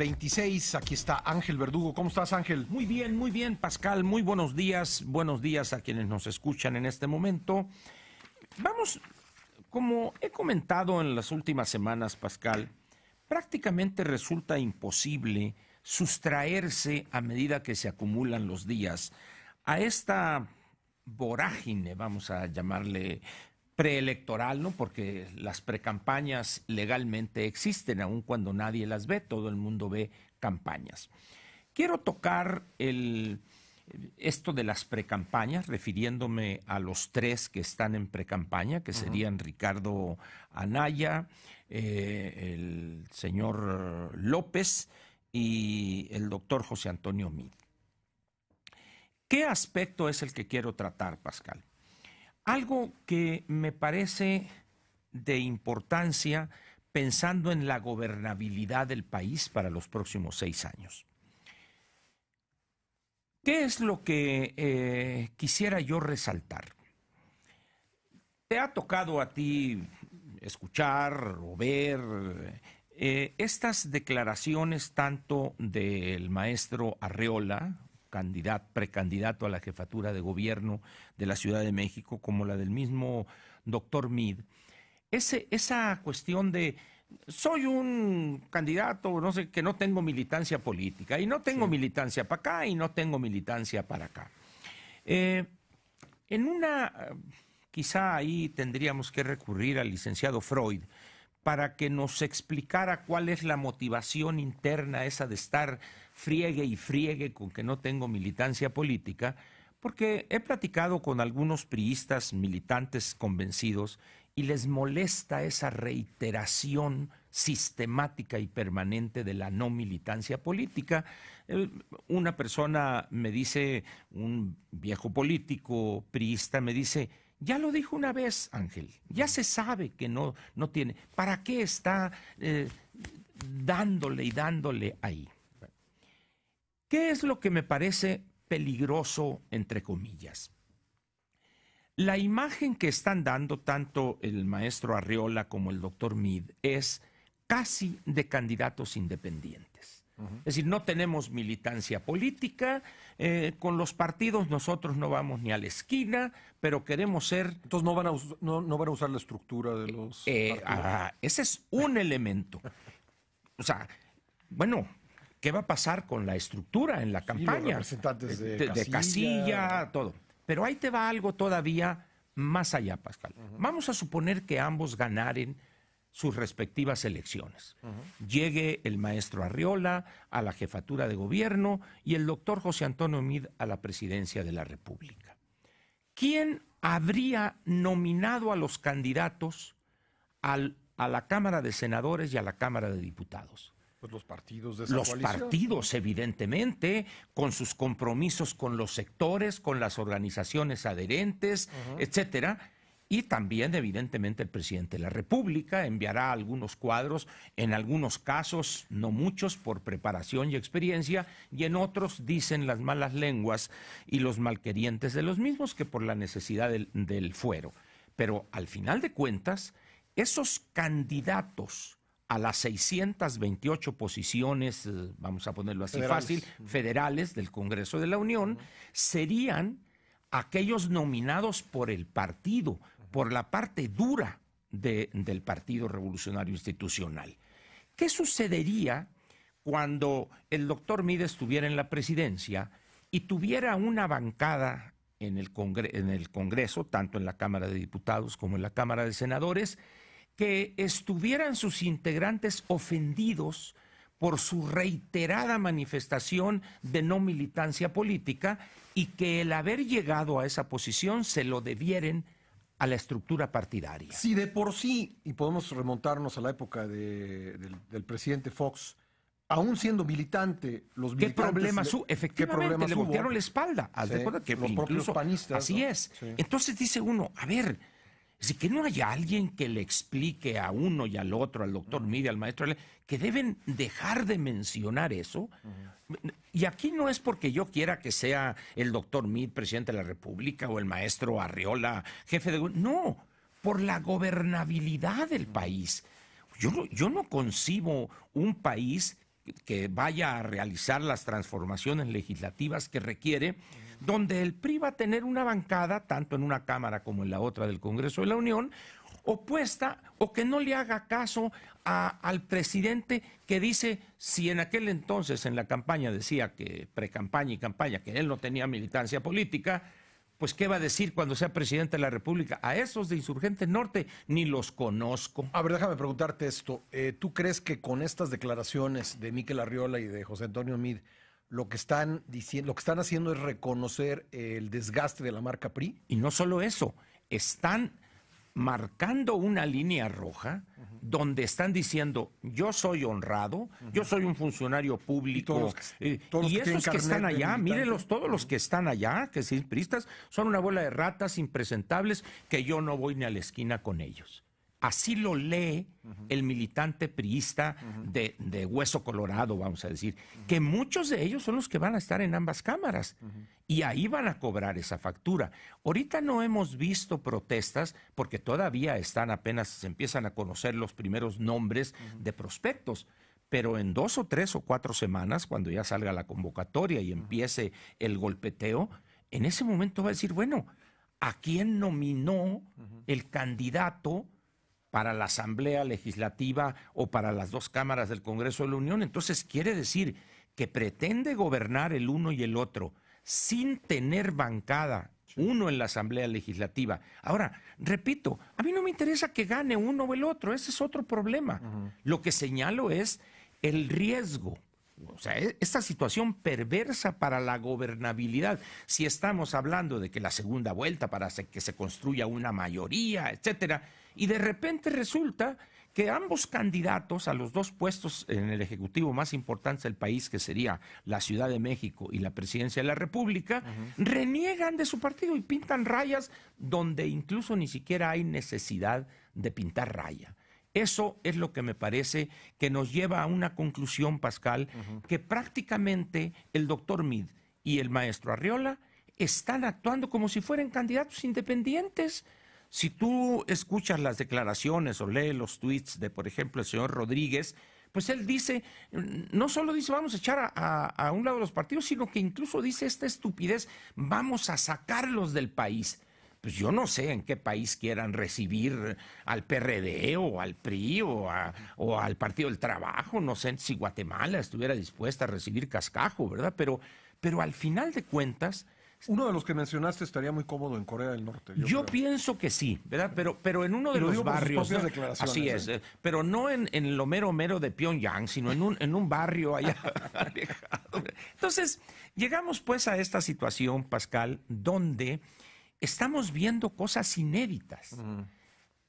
26. Aquí está Ángel Verdugo. ¿Cómo estás, Ángel? Muy bien, muy bien, Pascal. Muy buenos días. Buenos días a quienes nos escuchan en este momento. Vamos, como he comentado en las últimas semanas, Pascal, prácticamente resulta imposible sustraerse a medida que se acumulan los días a esta vorágine, vamos a llamarle preelectoral, ¿no? Porque las precampañas legalmente existen, aun cuando nadie las ve, todo el mundo ve campañas. Quiero tocar esto de las precampañas, refiriéndome a los tres que están en precampaña, que serían Ricardo Anaya, eh, el señor López y el doctor José Antonio Mid. ¿Qué aspecto es el que quiero tratar, Pascal? Algo que me parece de importancia pensando en la gobernabilidad del país para los próximos seis años. ¿Qué es lo que eh, quisiera yo resaltar? Te ha tocado a ti escuchar o ver eh, estas declaraciones tanto del maestro Arreola, candidato, precandidato a la jefatura de gobierno de la Ciudad de México, como la del mismo doctor Mid esa cuestión de soy un candidato, no sé, que no tengo militancia política, y no tengo militancia para acá, y no tengo militancia para acá. Eh, en una, quizá ahí tendríamos que recurrir al licenciado Freud, para que nos explicara cuál es la motivación interna esa de estar friegue y friegue con que no tengo militancia política, porque he platicado con algunos priistas militantes convencidos y les molesta esa reiteración sistemática y permanente de la no militancia política. Eh, una persona me dice, un viejo político priista me dice, ya lo dijo una vez, Ángel, ya se sabe que no, no tiene. ¿Para qué está eh, dándole y dándole ahí? ¿Qué es lo que me parece peligroso, entre comillas? La imagen que están dando tanto el maestro Arriola como el doctor Mead es casi de candidatos independientes. Es decir, no tenemos militancia política, eh, con los partidos nosotros no vamos ni a la esquina, pero queremos ser... Entonces no van a, van a usar la estructura de los... Eh, eh, ah, ese es un elemento. O sea, bueno, ¿qué va a pasar con la estructura en la campaña? los representantes de, casilla. todo. Pero ahí te va algo todavía más allá, Pascal. Vamos a suponer que ambos ganaren sus respectivas elecciones. Llegue el maestro Arriola a la jefatura de gobierno y el doctor José Antonio Mid a la presidencia de la República. ¿Quién habría nominado a los candidatos a la Cámara de Senadores y a la Cámara de Diputados? Pues los partidos de Los partidos, evidentemente, con sus compromisos con los sectores, con las organizaciones adherentes, etcétera y también evidentemente el presidente de la República enviará algunos cuadros, en algunos casos, no muchos, por preparación y experiencia, y en otros dicen las malas lenguas y los malquerientes de los mismos que por la necesidad del, fuero. Pero al final de cuentas, esos candidatos a las 628 posiciones, eh, vamos a ponerlo así fácil, federales del Congreso de la Unión, serían aquellos nominados por el partido, por la parte dura del Partido Revolucionario Institucional. ¿Qué sucedería cuando el doctor Mide estuviera en la presidencia y tuviera una bancada en el, Congreso, tanto en la Cámara de Diputados como en la Cámara de Senadores, que estuvieran sus integrantes ofendidos por su reiterada manifestación de no militancia política y que el haber llegado a esa posición se lo debieran a la estructura partidaria. Si de por sí, y podemos remontarnos a la época del, presidente Fox, aún siendo militante, los ¿Qué problemas su Efectivamente, le voltearon la espalda. los propios panistas. Así es. Entonces dice uno, a ver, si que no haya alguien que le explique a uno y al otro, al doctor y al maestro, que deben dejar de mencionar eso. Y aquí no es porque yo quiera que sea el doctor Mid presidente de la República o el maestro Arriola jefe de... No, por la gobernabilidad del país. Yo no, yo no concibo un país que vaya a realizar las transformaciones legislativas que requiere donde el PRI va a tener una bancada, tanto en una Cámara como en la otra del Congreso de la Unión, opuesta o que no le haga caso al presidente que dice, si en aquel entonces en la campaña decía que precampaña y campaña, que él no tenía militancia política, pues ¿qué va a decir cuando sea presidente de la República? A esos de Insurgente Norte ni los conozco. A ver, déjame preguntarte esto. Eh, ¿Tú crees que con estas declaraciones de Miquel Arriola y de José Antonio Mid lo que están diciendo, lo que están haciendo es reconocer el desgaste de la marca PRI. Y no solo eso, están marcando una línea roja donde están diciendo yo soy honrado, yo soy un funcionario público y, eh, esos que están allá, mírenlos todos los que están allá, que son pristas, son una bola de ratas impresentables que yo no voy ni a la esquina con ellos. Así lo lee el militante priista de, Hueso Colorado, vamos a decir, que muchos de ellos son los que van a estar en ambas cámaras y ahí van a cobrar esa factura. Ahorita no hemos visto protestas porque todavía están apenas, se empiezan a conocer los primeros nombres de prospectos pero en dos o tres o cuatro semanas, cuando ya salga la convocatoria y empiece el golpeteo, en ese momento va a decir, bueno, ¿a quién nominó el candidato para la Asamblea Legislativa o para las dos cámaras del Congreso de la Unión. Entonces quiere decir que pretende gobernar el uno y el otro sin tener bancada uno en la Asamblea Legislativa. Ahora, repito, a mí no me interesa que gane uno o el otro, ese es otro problema. Lo que señalo es el riesgo o sea, e, esta situación perversa para la gobernabilidad, si estamos hablando de que la segunda vuelta para que se construya una mayoría, etcétera, y de repente resulta que ambos candidatos a los dos puestos en el ejecutivo más importante del país, que sería la Ciudad de México y la presidencia de la República, reniegan de su partido y pintan rayas donde incluso ni siquiera hay necesidad de pintar raya. Eso es lo que me parece que nos lleva a una conclusión, Pascal, que prácticamente el doctor Mid y el maestro Arriola están actuando como si fueran candidatos independientes. Si tú escuchas las declaraciones o lees los tweets de, por ejemplo, el señor Rodríguez, pues él dice, no solo dice vamos a echar a, a un lado los partidos, sino que incluso dice esta estupidez, vamos a sacarlos del país pues yo no sé en qué país quieran recibir al PRD o al PRI o, al Partido del Trabajo, no sé si Guatemala estuviera dispuesta a recibir cascajo, ¿verdad? Pero, pero al final de cuentas... Uno de los que mencionaste estaría muy cómodo en Corea del Norte. Yo, pienso que sí, ¿verdad? Pero, pero en uno de los barrios. Así es, ¿eh? Eh, pero no en, lo mero mero de Pyongyang, sino en un, en un barrio allá alejado. Entonces, llegamos pues a esta situación, Pascal, donde estamos viendo cosas inéditas.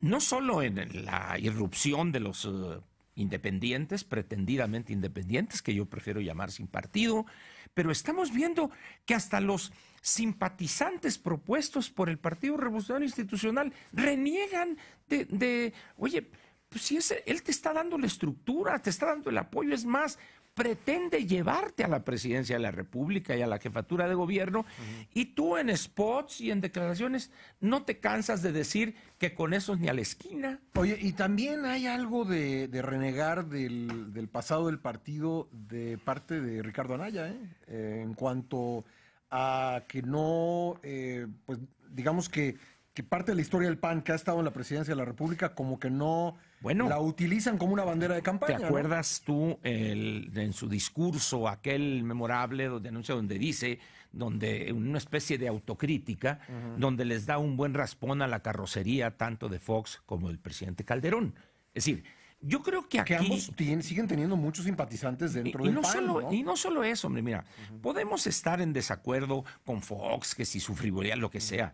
No solo en la irrupción de los eh, independientes, pretendidamente independientes, que yo prefiero llamar sin partido, pero estamos viendo que hasta los simpatizantes propuestos por el Partido Revolucionario Institucional reniegan de, oye, pues si él te está dando la estructura, te está dando el apoyo, es más, pretende llevarte a la presidencia de la República y a la jefatura de gobierno y tú en spots y en declaraciones no te cansas de decir que con eso ni a la esquina. Oye, y también hay algo de, renegar del, pasado del partido de parte de Ricardo Anaya, ¿eh? Eh, en cuanto a que no, eh, pues digamos que que parte de la historia del PAN que ha estado en la presidencia de la República como que no bueno, la utilizan como una bandera de campaña. ¿Te acuerdas tú en su discurso aquel memorable donde anuncia donde dice donde una especie de autocrítica donde les da un buen raspón a la carrocería tanto de Fox como del presidente Calderón? Es decir, yo creo que aquí... Que ambos siguen teniendo muchos simpatizantes dentro del no PAN, Y no solo eso, hombre, mira, podemos estar en desacuerdo con Fox, que si su frivolidad, lo que sea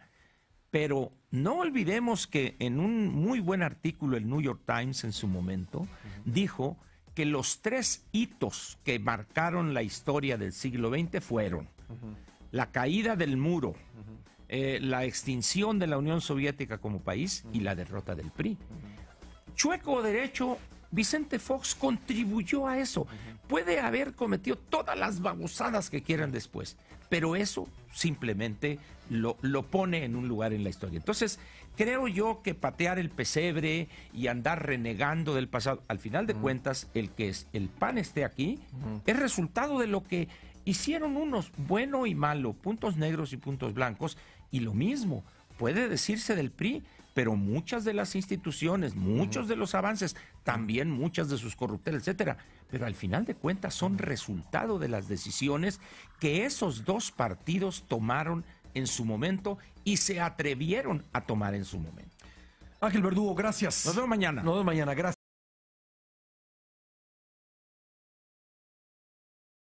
pero no olvidemos que en un muy buen artículo el New York Times en su momento dijo que los tres hitos que marcaron la historia del siglo XX fueron la caída del muro, eh, la extinción de la Unión Soviética como país y la derrota del PRI. Chueco derecho Vicente Fox contribuyó a eso. Puede haber cometido todas las babosadas que quieran después, pero eso simplemente lo, pone en un lugar en la historia. Entonces, creo yo que patear el pesebre y andar renegando del pasado, al final de cuentas, el que es, el pan esté aquí, es resultado de lo que hicieron unos, bueno y malo, puntos negros y puntos blancos, y lo mismo puede decirse del PRI pero muchas de las instituciones, muchos de los avances, también muchas de sus corruptelas, etcétera, pero al final de cuentas son resultado de las decisiones que esos dos partidos tomaron en su momento y se atrevieron a tomar en su momento. Ángel Verdugo, gracias. Nos vemos mañana. Nos vemos mañana, gracias.